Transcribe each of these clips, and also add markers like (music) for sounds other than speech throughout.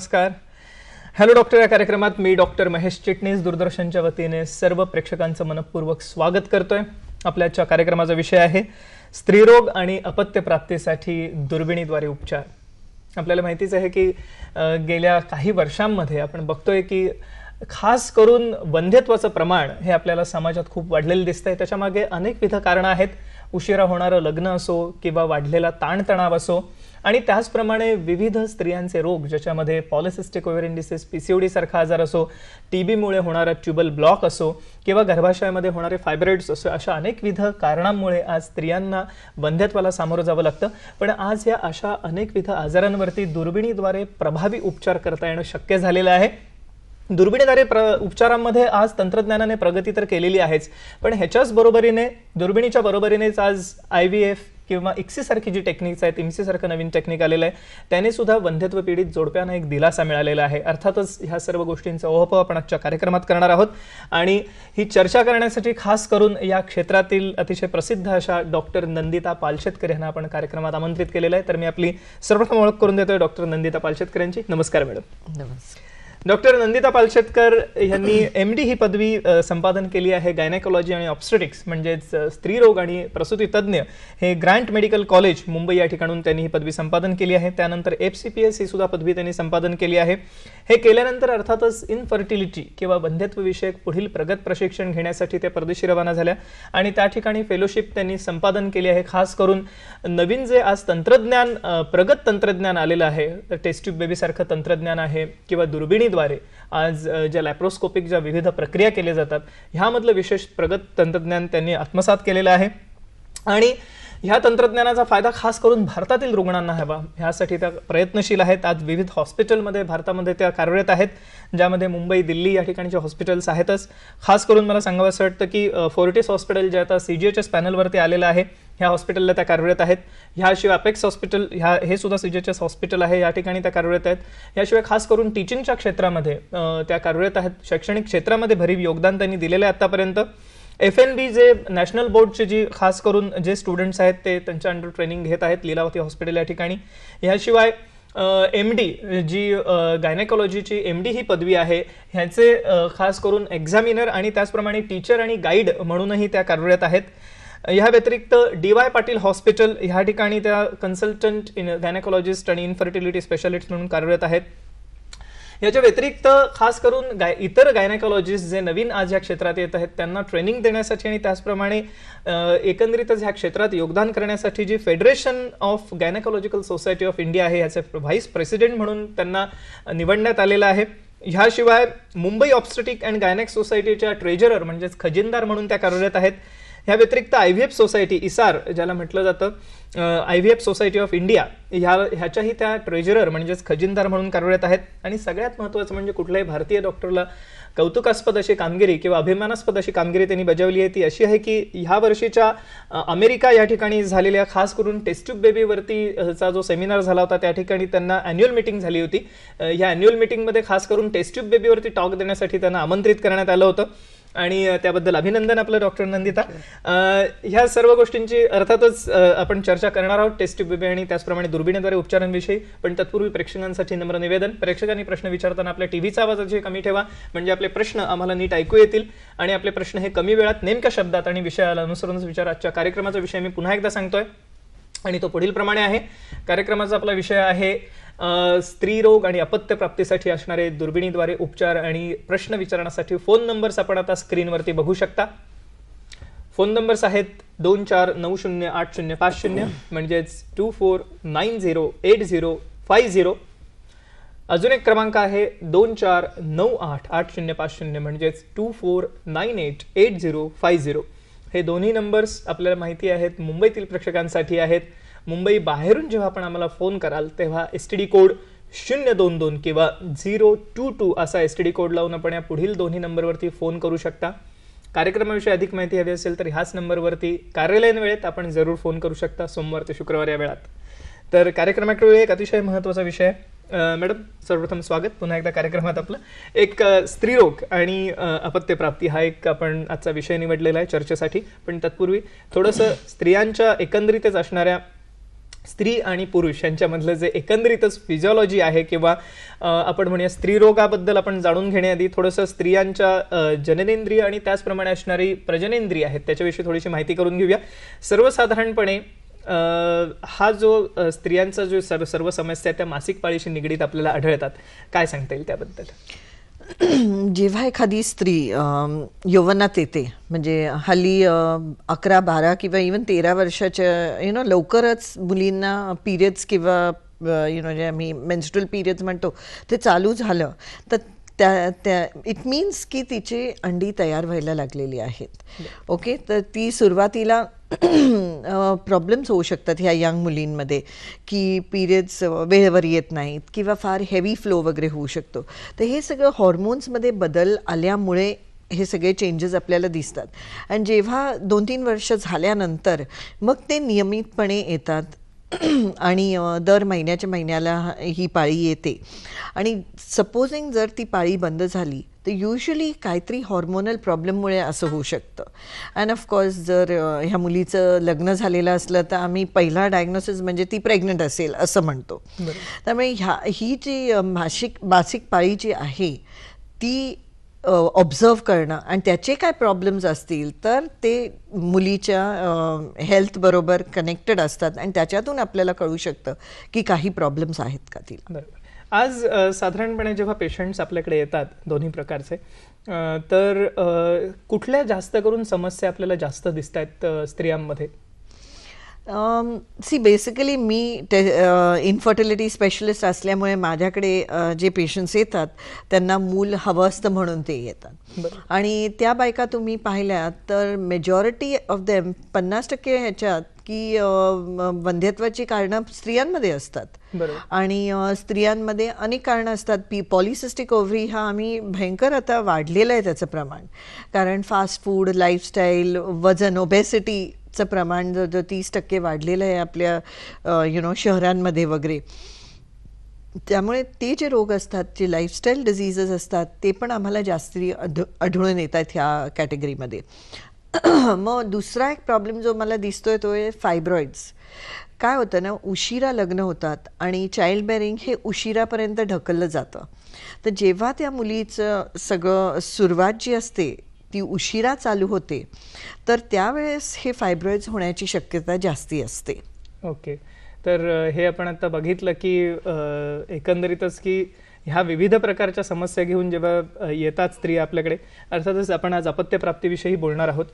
नमस्कार hello doctor या कार्यक्रमात मी डॉक्टर महेश चिटणीस दूरदर्शनच्या वतीने सर्व प्रेक्षकांचं मनपूर्वक स्वागत करतोय आपल्याच्या कार्यक्रमाचा विषय आहे स्त्रीरोग आणि अपत्यप्राप्तीसाठी दुर्बिणीद्वारे उपचार आपल्याला माहितीच आहे की गेल्या काही वर्षांमध्ये आपण बघतोय की खास करून वंध्यत्वाचं प्रमाण हे आपल्याला समाजात खूप वाढलेलं दिसतंय त्याच्यामागे अनेकविध कारणं आहेत उशिरा होणारं लग्न असो किंवा वाढलेला ताणतणाव असो आणि त्याचप्रमाणे विविध स्त्रियांचे रोग ज्याच्यामध्ये पॉलिसिस्टिक पी डिसीज पीसीओडी सारखा आजार असो टी बीमुळे होणारा ट्युबल ब्लॉक असो किंवा गर्भाशयामध्ये होणारे फायब्रॉइड्स असो अशा अनेकविध कारणांमुळे आज स्त्रियांना वंध्यत्वाला सामोरं जावं लागतं पण आज या अशा अनेकविध आजारांवरती दुर्बिणीद्वारे प्रभावी उपचार करता येणं शक्य झालेलं आहे दुर्बिणीद्वारे प्र उपचारांमध्ये आज तंत्रज्ञानाने प्रगती तर केलेली आहेच पण ह्याच्याच बरोबरीने दुर्बिणीच्या बरोबरीनेच आज आय व्ही एफ किंवा इक्सीसारखी जी टेक्निक्स आहेत सारखं नवीन टेक्निक आलेलं आहे त्याने सुद्धा वंध्यत्व पीडित जोडप्यांना एक दिलासा मिळालेला आहे अर्थातच ह्या सर्व गोष्टींचा ओहप आपण आजच्या कार्यक्रमात करणार आहोत आणि ही चर्चा करण्यासाठी खास करून या क्षेत्रातील अतिशय प्रसिद्ध अशा डॉक्टर नंदिता पालशेतकर यांना आपण कार्यक्रमात आमंत्रित केलेलं आहे तर मी आपली सर्वप्रथम ओळख करून देतोय डॉक्टर नंदिता पालशेतकर यांची नमस्कार मॅडम नमस्कार डॉक्टर नंदिता पालशेतकर यांनी एम डी ही पदवी संपादन केली आहे गायनेकॉलॉजी आणि ऑप्स्टेटिक्स म्हणजेच स्त्रीरोग आणि प्रसूती तज्ज्ञ हे ग्रँट मेडिकल कॉलेज मुंबई या ठिकाणून त्यांनी ही पदवी संपादन केली आहे त्यानंतर एफ सी पी एस ही सुद्धा पदवी त्यांनी संपादन केली आहे हे केल्यानंतर अर्थातच इनफर्टिलिटी किंवा बंध्यत्वविषयक पुढील प्रगत प्रशिक्षण घेण्यासाठी ते परदेशी रवाना झाल्या आणि त्या ठिकाणी फेलोशिप त्यांनी संपादन केली आहे खास करून नवीन जे आज तंत्रज्ञान प्रगत तंत्रज्ञान आलेलं आहे टेस्ट्यूब बेबीसारखं तंत्रज्ञान आहे किंवा दुर्बिणी द्वारे आज ज्या लॅप्रोस्कोपिक ज्या विविध प्रक्रिया केल्या जातात ह्यामधलं विशेष प्रगत तंत्रज्ञान त्यांनी आत्मसात केलेलं आहे आणि ह्या तंत्रज्ञानाचा फायदा खास करून भारतातील रुग्णांना हवा ह्यासाठी त्या प्रयत्नशील आहेत आज विविध हॉस्पिटलमध्ये भारतामध्ये त्या कार्यरत आहेत ज्यामध्ये मुंबई दिल्ली या ठिकाणचे हॉस्पिटल्स आहेतच खास करून मला सांगावं असं वाटतं की फोर्टिस हॉस्पिटल जे आता सी जी एच एस पॅनलवरती आलेलं आहे ह्या हॉस्पिटलला त्या कार्यरत आहेत ह्याशिवाय अपेक्स हॉस्पिटल ह्या हे सुद्धा C G H S hospital आहे या ठिकाणी त्या कार्यरत आहेत याशिवाय खास करून टीचिंगच्या क्षेत्रामध्ये त्या कार्यरत आहेत शैक्षणिक क्षेत्रामध्ये भरीव योगदान त्यांनी दिलेलं आहे आत्तापर्यंत F N B J national बोर्डचे जी खास करून जे स्टुडंट्स आहेत ते त्यांच्या अंडर ट्रेनिंग घेत आहेत लीलावती हॉस्पिटल या ठिकाणी ह्याशिवाय एम डी जी गायनेकॉलॉजीची एम डी ही पदवी आहे ह्याचे खास करून एक्झामिनर आणि त्याचप्रमाणे टीचर आणि गाईड म्हणूनही त्या कार्यरत आहेत ह्या व्यतिरिक्त डी वाय पाटील हॉस्पिटल ह्या ठिकाणी त्या कन्सल्टंट इन गायनेकोलॉजिस्ट आणि इनफर्टिलिटी स्पेशालिस्ट म्हणून कार्यरत आहेत याच्या व्यतिरिक्त खास करून गाय इतर गायनेकॉलॉजिस्ट जे नवीन आज या क्षेत्रात येत आहेत त्यांना ट्रेनिंग देण्यासाठी आणि त्याचप्रमाणे एकंदरीतच ह्या क्षेत्रात योगदान करण्यासाठी जी federation of gynaecological society of India आहे याचे व्हाईस प्रेसिडेंट म्हणून त्यांना निवडण्यात आलेलं आहे ह्याशिवाय मुंबई ऑप्स्टिक अँड गायनेक सोसायटीच्या ट्रेजरर म्हणजेच खजिनदार म्हणून त्या कार्यरत आहेत ह्या व्यतिरिक्त आयव्हीएफ सोसायटी इसार ज्याला म्हटलं जातं I V F society of India ह्या ह्याच्याही त्या ट्रेजरर म्हणजेच खजिनदार म्हणून कार्यरत आहेत आणि सगळ्यात महत्त्वाचं म्हणजे कुठल्याही भारतीय डॉक्टरला कौतुकास्पद अशी कामगिरी किंवा अभिमानास्पद अशी कामगिरी त्यांनी बजावली आहे ती अशी आहे की ह्या वर्षीच्या अमेरिका या ठिकाणी झालेल्या खास करून टेस्ट्यूब बेबीवरतीचा जो सेमिनार झाला होता त्या ठिकाणी त्यांना अॅन्युअल मिटिंग झाली होती ह्या अॅन्युअल मिटिंगमध्ये खास करून टेस्ट्यूब बेबीवरती टॉक देण्यासाठी त्यांना आमंत्रित करण्यात आलं होतं आणि त्याबद्दल अभिनंदन आपलं डॉक्टर नंदिता ह्या सर्व गोष्टींची अर्थातच आपण चर्चा करणार आहोत टेस्ट बेबी आणि त्याचप्रमाणे दुर्बिणीद्वारे उपचारांविषयी पण तत्पूर्वी प्रेक्षकांसाठी नम्र निवेदन प्रेक्षकांनी प्रश्न विचारताना आपल्या टीव्हीचा आवाज अजय कमी ठेवा म्हणजे आपले प्रश्न आम्हाला नीट ऐकू येतील आणि आपले प्रश्न हे कमी वेळात नेमक्या शब्दात आणि विषयाला अनुसरूनच विचार आजच्या कार्यक्रमाचा विषय मी पुन्हा एकदा सांगतोय आणि तो पुढील प्रमाणे आहे कार्यक्रमाचा आपला विषय आहे स्त्रीरोग आणि अपत्य प्राप्तीसाठी असणारे दुर्बिणीद्वारे उपचार आणि प्रश्न विचारण्यासाठी फोन नंबर्स आपण आता स्क्रीनवरती बघू शकता फोन नंबर्स आहेत दोन चार नऊ शून्य आठ शून्य पाच शून्य म्हणजेच two four nine zero eight zero five zero अजून एक क्रमांक आहे दोन चार नऊ आठ आठ शून्य पाच शून्य म्हणजेच two four nine eight eight zero five zero हे दोन्ही नंबर्स आपल्याला माहिती आहेत मुंबईतील प्रेक्षकांसाठी आहेत मुंबई बाहेरून जेव्हा आपण आम्हाला फोन कराल तेव्हा एस टी डी कोड शून्य दोन दोन किंवा झिरो टू टू असा एस टी डी कोड लावून आपण या पुढील दोन्ही नंबरवरती फोन करू शकता कार्यक्रमाविषयी अधिक माहिती हवी असेल तर ह्याच नंबरवरती कार्यालयीन वेळेत आपण जरूर फोन करू शकता सोमवार ते शुक्रवार या वेळात तर कार्यक्रमाकडे एक अतिशय महत्त्वाचा विषय मॅडम सर्वप्रथम स्वागत पुन्हा एकदा कार्यक्रमात आपलं एक स्त्रीरोग आणि अपत्यप्राप्ती हा एक आपण आजचा विषय निवडलेला आहे चर्चेसाठी पण तत्पूर्वी थोडंसं स्त्रियांच्या एकंदरीतच असणाऱ्या स्त्री आणि पुरुष यांच्यामधलं जे एकंदरीतच फिजिओलॉजी आहे किंवा आपण म्हणूया स्त्रीरोगाबद्दल आपण जाणून घेण्याआधी थोडंसं स्त्रियांच्या जननेंद्रिय आणि त्याचप्रमाणे असणारी प्रजनेंद्रिय आहेत त्याच्याविषयी थोडीशी माहिती करून घेऊया सर्वसाधारणपणे हा जो स्त्रियांचा जो सर्व सर्व समस्या त्या मासिक पाळीशी निगडीत आपल्याला आढळतात काय सांगता येईल त्याबद्दल (clears throat) जेव्हा एखादी स्त्री यवनात येते म्हणजे हल्ली अकरा बारा किंवा इवन तेरा वर्षाच्या यु नो लवकरच मुलींना पिरियड्स किंवा यु नो जे आम्ही मेन्स्ट्रल पिरियड्स म्हणतो ते चालू झालं तर त्या त्या इट मीन्स की तिची अंडी तयार व्हायला लागलेली आहेत ओके तर ती सुरुवातीला प्रॉब्लेम्स (clears throat) होऊ शकतात ह्या यंग मुलींमध्ये की पिरियड्स वेळेवर येत नाहीत किंवा फार हेवी फ्लो वगैरे होऊ शकतो तर हे सगळं हॉर्मोन्समध्ये बदल आल्यामुळे हे सगळे चेंजेस आपल्याला दिसतात आणि जेव्हा दोन तीन वर्ष झाल्यानंतर मग ते नियमितपणे येतात (clears throat) आणि दर महिन्याच्या महिन्याला ही पाळी येते आणि सपोजिंग जर ती पाळी बंद झाली तर युजली काहीतरी हॉर्मोनल प्रॉब्लेममुळे असं होऊ शकतं अँड ऑफकोर्स जर ह्या मुलीचं लग्न झालेलं असलं तर आम्ही पहिला डायग्नोसिस म्हणजे ती प्रेग्नंट असेल असं म्हणतो त्यामुळे ह्या ही जी मासिक मासिक पाळी जी आहे ती ऑब्झर्व करणं आणि त्याचे काय प्रॉब्लेम्स असतील तर ते मुलीच्या हेल्थबरोबर कनेक्टेड असतात आणि त्याच्यातून आपल्याला कळू शकतं की काही प्रॉब्लेम्स आहेत का बरोबर आज साधारणपणे जेव्हा पेशंट्स आपल्याकडे येतात दोन्ही प्रकारचे तर कुठल्या जास्त करून समस्या आपल्याला जास्त दिसत आहेत स्त्रियांमध्ये सी um, बेसिकली मी टे इन्फर्टिलिटी स्पेशलिस्ट असल्यामुळे माझ्याकडे uh, जे पेशंट्स येतात त्यांना मूल हवं असतं म्हणून ते येतात आणि त्या बायका तुम्ही पाहिल्या तर मेजॉरिटी ऑफ देम पन्नास टक्के ह्याच्यात की uh, वंध्यत्वाची कारणं स्त्रियांमध्ये असतात आणि uh, स्त्रियांमध्ये अनेक कारणं असतात पी पॉलिसिस्टिक ओव्हरी हा आम्ही भयंकर आता वाढलेला आहे त्याचं प्रमाण कारण फास्ट फूड लाईफस्टाईल वजन ओबेसिटी चं प्रमाण जर तीस टक्के वाढलेलं आहे आपल्या यु नो शहरांमध्ये वगैरे त्यामुळे ते जे रोग असतात जे लाईफस्टाईल डिझिजेस असतात ते पण आम्हाला जास्ती अध आढळून येतात ह्या कॅटेगरीमध्ये (clears throat) मग दुसरा एक प्रॉब्लेम जो मला दिसतोय तो आहे फायब्रॉइड्स काय होतं ना उशिरा लग्न होतात आणि चाइल्ड बेअरिंग हे उशिरापर्यंत ढकललं जातं तर जेव्हा त्या मुलीचं सगळं सुरुवात जी असते ती उशिरा चालू होते तर त्यावेळेस हे फायब्रॉइड्स होण्याची शक्यता जास्ती असते ओके तर हे आपण आता बघितलं की एकंदरीतच की ह्या विविध प्रकारच्या समस्या घेऊन जेव्हा येतात स्त्री आपल्याकडे अर्थातच आपण आज अपत्यप्राप्तीविषयी बोलणार आहोत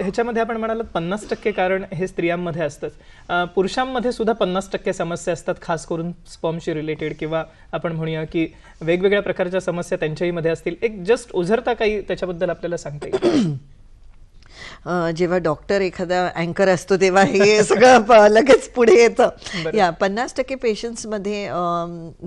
ह्याच्यामध्ये आपण म्हणालो पन्नास टक्के कारण हे स्त्रियांमध्ये असतंच पुरुषांमध्ये सुद्धा पन्नास टक्के समस्या असतात खास करून स्पॉमशी रिलेटेड किंवा आपण म्हणूया की वेगवेगळ्या प्रकारच्या समस्या त्यांच्याही मध्ये असतील एक जस्ट उझरता काही त्याच्याबद्दल आपल्याला सांगता येईल (clears throat) जेव्हा डॉक्टर एखादा अँकर असतो तेव्हा हे (laughs) सगळं लगेच पुढे येतं या पन्नास टक्के पेशंट्समध्ये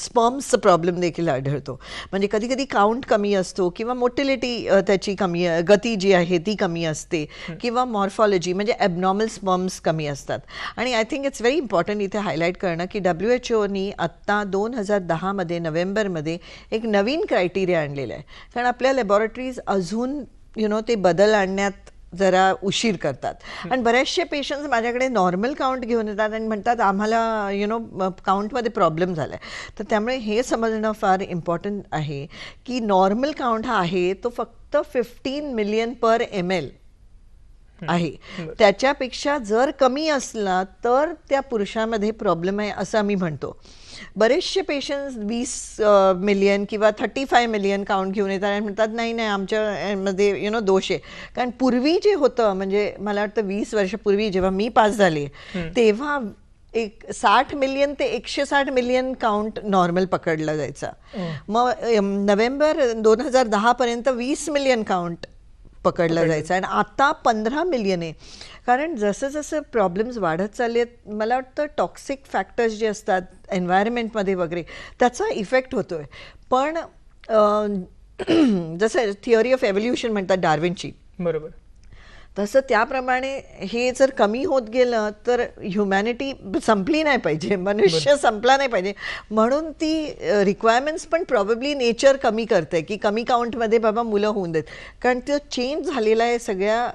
स्पर्म्सचं प्रॉब्लेम देखील आढळतो म्हणजे कधी कधी काउंट कमी असतो किंवा मोटिलिटी त्याची कमी गती जी आहे ती कमी असते किंवा मॉर्फॉलॉजी म्हणजे ॲबनॉर्मल स्पर्म्स कमी असतात आणि I think it's very important इथे हायलाईट करणं की डब्ल्यू एच ओनी आत्ता दोन हजार दहामध्ये नोव्हेंबरमध्ये एक नवीन क्रायटेरिया आणलेला आहे कारण आपल्या लॅबॉरेटरीज अजून यु नो ते बदल आणण्यात जरा उशीर करतात आणि बऱ्याचशे पेशंट्स माझ्याकडे नॉर्मल काउंट घेऊन येतात आणि म्हणतात आम्हाला यु नो काउंटमध्ये प्रॉब्लेम झाला आहे तर त्यामुळे हे समजणं फार इम्पॉर्टंट आहे की नॉर्मल काउंट हा आहे तो फक्त fifteen million per M L आहे त्याच्यापेक्षा जर कमी असला तर त्या पुरुषामध्ये प्रॉब्लेम आहे असं आम्ही म्हणतो बरेचसे पेशंट्स वीस मिलियन किंवा थर्टी फाय मिलियन काउंट घेऊन येतात आणि म्हणतात नाही नाही मध्ये यु नो दोष आहे कारण पूर्वी जे होतं म्हणजे मला वाटतं वीस वर्षापूर्वी जेव्हा मी पास झाले तेव्हा एक साठ मिलियन ते एकशे साठ मिलियन काउंट नॉर्मल पकडला जायचा मग नोव्हेंबर दोन हजार दहापर्यंत वीस मिलियन काउंट पकडला जायचा आणि आता पंधरा मिलियन आहे कारण जसं जसं प्रॉब्लेम्स वाढत चालले आहेत मला वाटतं टॉक्सिक फॅक्टर्स जे असतात एन्व्हायरमेंटमध्ये वगैरे त्याचा इफेक्ट होतो आहे पण (clears throat) जसं थिअरी ऑफ एव्होल्युशन म्हणतात डार्विनची बरोबर तसं त्याप्रमाणे हे जर कमी होत गेलं तर ह्युमॅनिटी संपली नाही पाहिजे मनुष्य संपला नाही पाहिजे म्हणून ती रिक्वायरमेंट्स पण प्रॉबेबली नेचर कमी करते की कमी काउंटमध्ये बाबा मुलं होऊन देत कारण तो चेंज झालेला आहे सगळ्या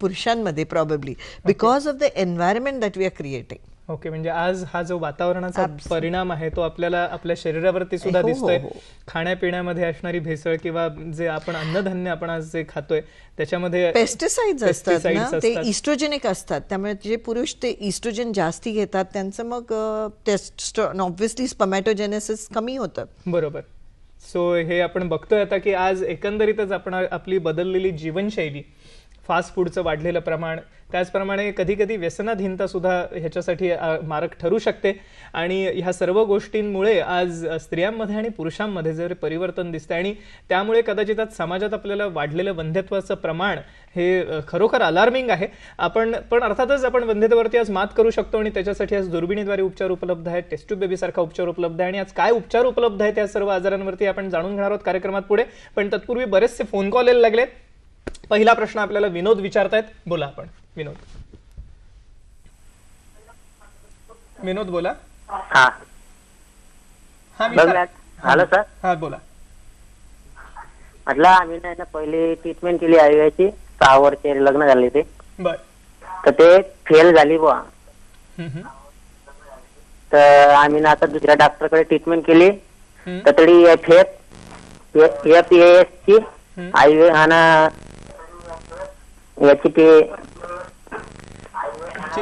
पुरुषांमध्ये probably because of the environment that we are creating okay म्हणजे आज हा जो वातावरणाचा परिणाम आहे तो आपल्याला आपल्या शरीरावरती सुद्धा हो, हो, दिसतोय हो, खाण्यापिण्यामध्ये असणारी भेसळ किंवा जे आपण अन्नधान्य आपण आज जे खातोय त्याच्यामध्ये पेस्टिसाइड असतात ते इस्ट्रोजेनिक असतात त्यामुळे जे पुरुष ते इस्ट्रोजन जास्ती घेतात त्यांचं मग टेस्ट ऑब्व्हियसली स्पमॅटोजेनेसिस कमी होतं बरोबर सो हे आपण बघतोय आता की आज एकंदरीतच आपण आपली बदललेली जीवनशैली फास्ट फूडचं वाढलेलं प्रमाण त्याचप्रमाणे कधीकधी सुद्धा ह्याच्यासाठी मारक ठरू शकते आणि ह्या सर्व गोष्टींमुळे आज स्त्रियांमध्ये आणि पुरुषांमध्ये जर परिवर्तन दिसतं आणि त्यामुळे कदाचित आज समाजात आपल्याला वाढलेलं वंध्यत्वाचं प्रमाण हे खरोखर अलार्मिंग आहे आपण पण अर्थातच आपण वंध्यत्वावरती आज मात करू शकतो आणि त्याच्यासाठी आज दुर्बिणीद्वारे उपचार उपलब्ध आहेत टेस्ट्यू बेबीसारखा उपचार उपलब्ध आहे आणि आज काय उपचार उपलब्ध आहे त्या सर्व आजारांवरती आपण जाणून घेणार आहोत कार्यक्रमात पुढे पण तत्पूर्वी बरेचसे फोन कॉल यायला लागलेत पहिला प्रश्न आपल्याला विनोद विचारतायत बोला आपण विनोद विनोद बोला हा हॅलो सर हा बोला म्हटलं आम्ही ना पहिली ट्रीटमेंट केली आयुर्वेदची सहा वर्ष लग्न झाले ते बर तर ते फेल झाली बो तर आम्ही ना आता दुसऱ्या डॉक्टरकडे ट्रीटमेंट केली तर तरी एफ एफ एफ एस ची आयुर्वेद याची ते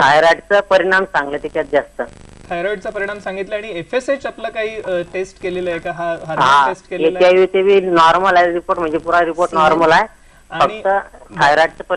थायरॉइडचा परिणाम सांगला त्याच्यात जास्त थायरॉइडचा परिणाम सांगितलं आणि एफ एस एच आपलं काही टेस्ट केलेलं आहे का हा टेस्ट केलेला आहे नॉर्मल आहे रिपोर्ट म्हणजे पुरा रिपोर्ट नॉर्मल आहे आणि फक्त थायरॉइडचा